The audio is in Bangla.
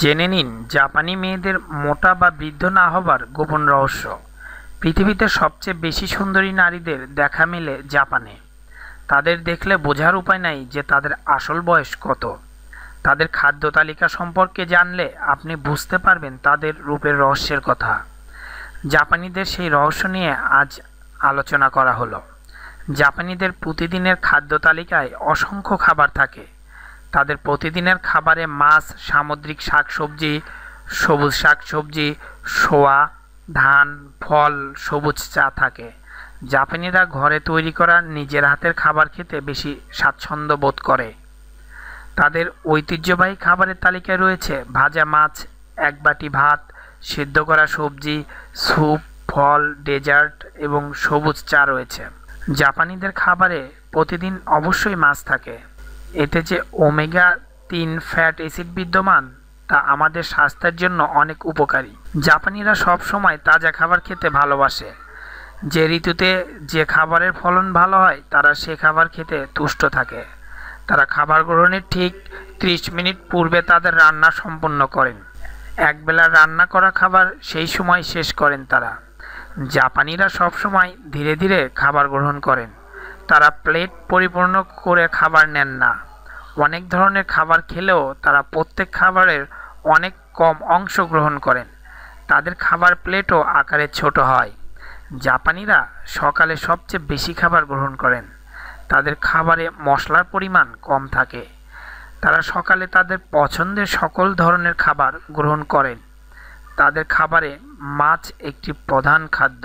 জেনে নিন জাপানি মেয়েদের মোটা বা বৃদ্ধ না হবার গোপন রহস্য পৃথিবীতে সবচেয়ে বেশি সুন্দরী নারীদের দেখা মেলে জাপানে তাদের দেখলে বোঝার উপায় নাই যে তাদের আসল বয়স কত তাদের খাদ্য তালিকা সম্পর্কে জানলে আপনি বুঝতে পারবেন তাদের রূপের রহস্যের কথা জাপানিদের সেই রহস্য নিয়ে আজ আলোচনা করা হলো জাপানিদের প্রতিদিনের খাদ্য তালিকায় অসংখ্য খাবার থাকে তাদের প্রতিদিনের খাবারে মাছ সামুদ্রিক শাকসবজি সবুজ শাকসবজি সোয়া ধান ফল সবুজ চা থাকে জাপানিরা ঘরে তৈরি করা নিজের হাতের খাবার খেতে বেশি স্বাচ্ছন্দ্য বোধ করে তাদের ঐতিহ্যবাহী খাবারের তালিকায় রয়েছে ভাজা মাছ এক বাটি ভাত সিদ্ধ করা সবজি স্যুপ ফল ডেজার্ট এবং সবুজ চা রয়েছে জাপানিদের খাবারে প্রতিদিন অবশ্যই মাছ থাকে এতে যে ওমেগা তিন ফ্যাট অ্যাসিড বিদ্যমান তা আমাদের স্বাস্থ্যের জন্য অনেক উপকারী জাপানিরা সব সময় তাজা খাবার খেতে ভালোবাসে যে ঋতুতে যে খাবারের ফলন ভালো হয় তারা সে খাবার খেতে তুষ্ট থাকে তারা খাবার গ্রহণের ঠিক ত্রিশ মিনিট পূর্বে তাদের রান্না সম্পন্ন করেন একবেলা রান্না করা খাবার সেই সময় শেষ করেন তারা জাপানিরা সবসময় ধীরে ধীরে খাবার গ্রহণ করেন তারা প্লেট পরিপূর্ণ করে খাবার নেন না অনেক ধরনের খাবার খেলেও তারা প্রত্যেক খাবারের অনেক কম অংশ গ্রহণ করেন তাদের খাবার প্লেটও আকারে ছোট হয় জাপানিরা সকালে সবচেয়ে বেশি খাবার গ্রহণ করেন তাদের খাবারে মশলার পরিমাণ কম থাকে তারা সকালে তাদের পছন্দের সকল ধরনের খাবার গ্রহণ করেন তাদের খাবারে মাছ একটি প্রধান খাদ্য